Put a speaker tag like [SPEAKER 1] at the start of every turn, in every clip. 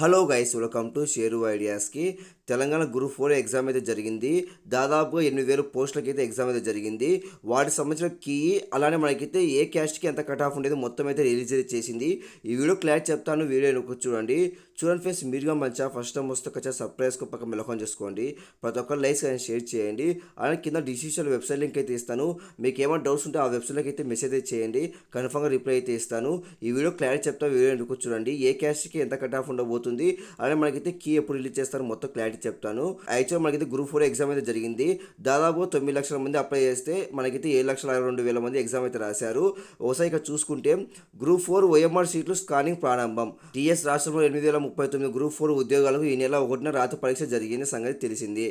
[SPEAKER 1] hello guys welcome to షేరు ఐడియాస్కి Telangana group four exam అయితే జరిగింది దాదాపుగా ఎనిమిది వేల పోస్టులకి అయితే ఎగ్జామ్ అయితే జరిగింది వాటికి సంబంధించిన కీ అలానే మనకైతే ఏ క్యాస్ట్కి ఎంత కట్ ఆఫ్ ఉండేది మొత్తం అయితే రిలీజ్ అయితే చేసింది ఈ వీడియో క్లాస్ చెప్తాను వీడియో చూడండి చూడండి ఫ్రెండ్స్ మీరుగా మంచిగా ఫస్ట్ టైం వస్తే ఖచ్చితంగా సబ్స్క్రైబ్స్కి పక్క మెలకొని చేసుకోండి ప్రతి ఒక్కరు లైక్స్ కానీ షేర్ చేయండి అలాగే కింద డిసిషన్ వెబ్సైట్ లింక్ అయితే ఇస్తాను మీకు ఏమైనా డౌట్స్ ఉంటే ఆ వెబ్సైట్లోకి అయితే మెసేజ్ అయితే చేయండి కన్ఫర్మ్గా రిప్లై అయితే ఇస్తాను ఈ వీడియో క్లారిటీ చెప్తా వీడియో ఎందుకు చూడండి ఏ క్యాష్కి ఎంత కట్ ఆఫ్ ఉండబోతుంది అలాగే మనకైతే కీ ఎప్పుడు రిలీజ్ చేస్తారో మొత్తం క్లారిటీ చెప్తాను యాక్చువల్ మనకైతే గ్రూప్ ఫోర్ ఎగ్జామ్ అయితే జరిగింది దాదాపు తొమ్మిది లక్షల మంది అప్లై చేస్తే మనకైతే ఏడు లక్షల రెండు వేల మంది ఎగ్జామ్ అయితే రాశారు ఒకసారి ఇక్కడ చూసుకుంటే గ్రూప్ ఫోర్ ఓఎంఆర్ సీట్లు స్కానింగ్ ప్రారంభం టీఎస్ రాష్ట్రంలో ఎనిమిది వేల ముప్పై తొమ్మిది గ్రూప్ ఫోర్ ఉద్యోగాలకు ఈ నెల ఒకటిన రాత పరీక్ష జరిగిన సంగతి తెలిసింది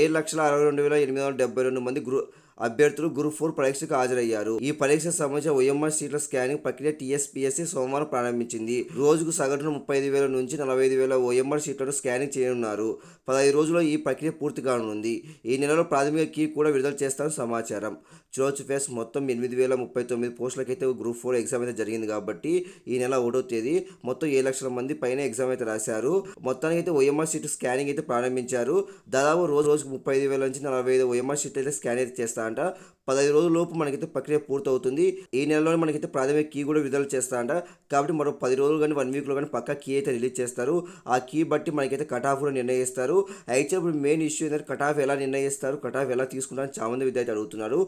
[SPEAKER 1] ఏడు లక్షల అరవై రెండు వేల ఎనిమిది వందల డెబ్బై రెండు మంది గ్రూ అభ్యర్థులు గ్రూప్ ఫోర్ పరీక్షకు హాజరయ్యారు ఈ పరీక్ష సంబంధించిన ఓఎంఆర్ సీట్ల స్కానింగ్ ప్రక్రియ టీఎస్పీఎస్సీ సోమవారం ప్రారంభించింది రోజుకు సగటున ముప్పై ఐదు వేల నుంచి నలభై ఐదు వేల ఓఎంఆర్ సీట్లను స్కానింగ్ చేయనున్నారు పదహైదు రోజుల్లో ఈ ప్రక్రియ పూర్తి కానుంది ఈ నెలలో ప్రాథమిక కీ కూడా విడుదల చేస్తారని సమాచారం చోచ్ ఫేస్ మొత్తం ఎనిమిది వేల ముప్పై తొమ్మిది పోస్టులకైతే గ్రూప్ ఫోర్ ఎగ్జామ్ అయితే జరిగింది కాబట్టి ఈ నెల ఒకటో తేదీ మొత్తం ఏడు లక్షల మంది పైన ఎగ్జామ్ అయితే రాశారు మొత్తానికి అయితే ఓఎంఆర్ సీట్ స్కానింగ్ అయితే ప్రారంభించారు దాదాపు రోజు రోజుకు ముప్పై ఐదు వేల నుంచి నలభై ఐదు ఓఎంఆర్ సీట్ అయితే స్కాన్ అయితే చేస్తారు Alexander పదహైదు రోజుల లోపు మనకైతే ప్రక్రియ పూర్తవుతుంది ఈ నెలలో మనకైతే ప్రాథమిక కీ కూడా విడుదల చేస్తారంట కాబట్టి మరో పది రోజులు కానీ వన్ వీక్లో కానీ పక్కా కీ అయితే రిలీజ్ చేస్తారు ఆ కీ బట్టి మనకైతే కట్ ఆఫ్ కూడా నిర్ణయిస్తారు అయితే ఇప్పుడు మెయిన్ ఇష్యూ ఏంటంటే కట్ ఆఫ్ ఎలా నిర్ణయిస్తారు కట్ ఆఫ్ ఎలా తీసుకుంటారు చాలామంది విద్యార్థులు అడుగుతున్నారు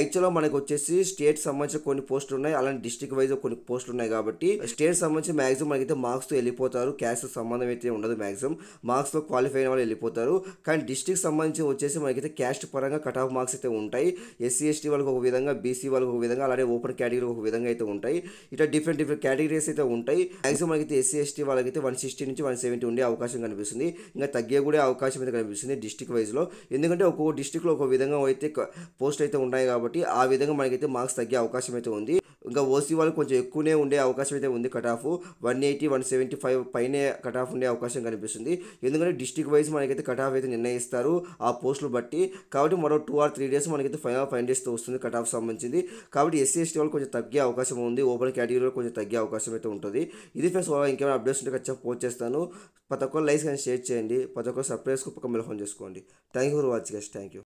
[SPEAKER 1] యాక్చువల్గా మనకు వచ్చేసి స్టేట్ సంబంధించిన కొన్ని పోస్టులు ఉన్నాయి అలాంటి డిస్టిక్ వైజ్ కొన్ని పోస్టులు ఉన్నాయి కాబట్టి స్టేట్ సంబంధించిన మ్యాక్సిమం మనకైతే మార్క్స్తో వెళ్ళిపోతారు క్యాస్ట్ సంబంధం అయితే ఉండదు మ్యాక్సిమం మార్క్స్తో క్వాలిఫై అయిన వాళ్ళు వెళ్ళిపోతారు కానీ డిస్టిక్ సంబంధించి వచ్చేసి మనకైతే క్యాస్ట్ పరంగా కట్ ఆఫ్ మార్క్స్ అయితే ఉంటాయి ఎస్సీ ఎస్సీ ఎస్టీ వాళ్ళకి ఒక విధంగా బీసీ వాళ్ళకి ఒక విధంగా అలానే ఓపెన్ కేటగిరీ ఒక విధంగా అయితే ఉంటాయి ఇట్లా డిఫరెంట్ డిఫరెంట్ కేటగిరీస్ అయితే ఉంటాయి మ్యాక్సిమం అయితే ఎస్సీ ఎస్టీ వాళ్ళకైతే వన్ సిక్స్టీ నుంచి వన్ సెవెంటీ ఉండే అవకాశం కనిపిస్తుంది ఇంకా తగ్గే కూడా అవకాశం అయితే కనిపిస్తుంది డిస్టిక్ వైజ్లో ఎందుకంటే ఒక్కో డిస్టిక్లో ఒక విధంగా అయితే పోస్ట్ అయితే ఉన్నాయి కాబట్టి ఆ విధంగా మనకైతే మార్క్స్ తగ్గే అవకాశం అయితే ఉంది ఇంకా ఓసీ వాళ్ళు కొంచెం ఎక్కువనే ఉండే అవకాశం అయితే ఉంది cut off one eighty one seventy five పైనే కట్ ఆఫ్ ఉండే అవకాశం కనిపిస్తుంది ఎందుకంటే డిస్టిక్ వైజ్ మనకైతే కట్ ఆఫ్ అయితే నిర్ణయిస్తారు ఆ పోస్టులు బట్టి కాబట్టి మరో టూ ఆర్ త్రీ డేస్ మనకైతే ఫైవ్ ఫైవ్ డేస్తో వస్తుంది కట్ ఆఫ్ సంబంధించింది కాబట్టి ఎస్సీ ఎస్టీ వాళ్ళు కొంచెం తగ్గే అవకాశం ఉంది ఓపెన్ కేటగిరీలో కొంచెం తగ్గే అవకాశం అయితే ఉంటుంది ఇది ఫ్రెండ్స్ ఇంకేమైనా అప్డేట్స్ ఉంటే ఖచ్చితంగా పోస్ట్ చేస్తాను ప్రతి ఒక్కరు లైక్స్ కానీ షేర్ చేయండి ప్రతి ఒక్కరు సబ్స్క్రైబ్స్ పక్క మిలఫోన్ చేసుకోండి thank you for watch guest thank you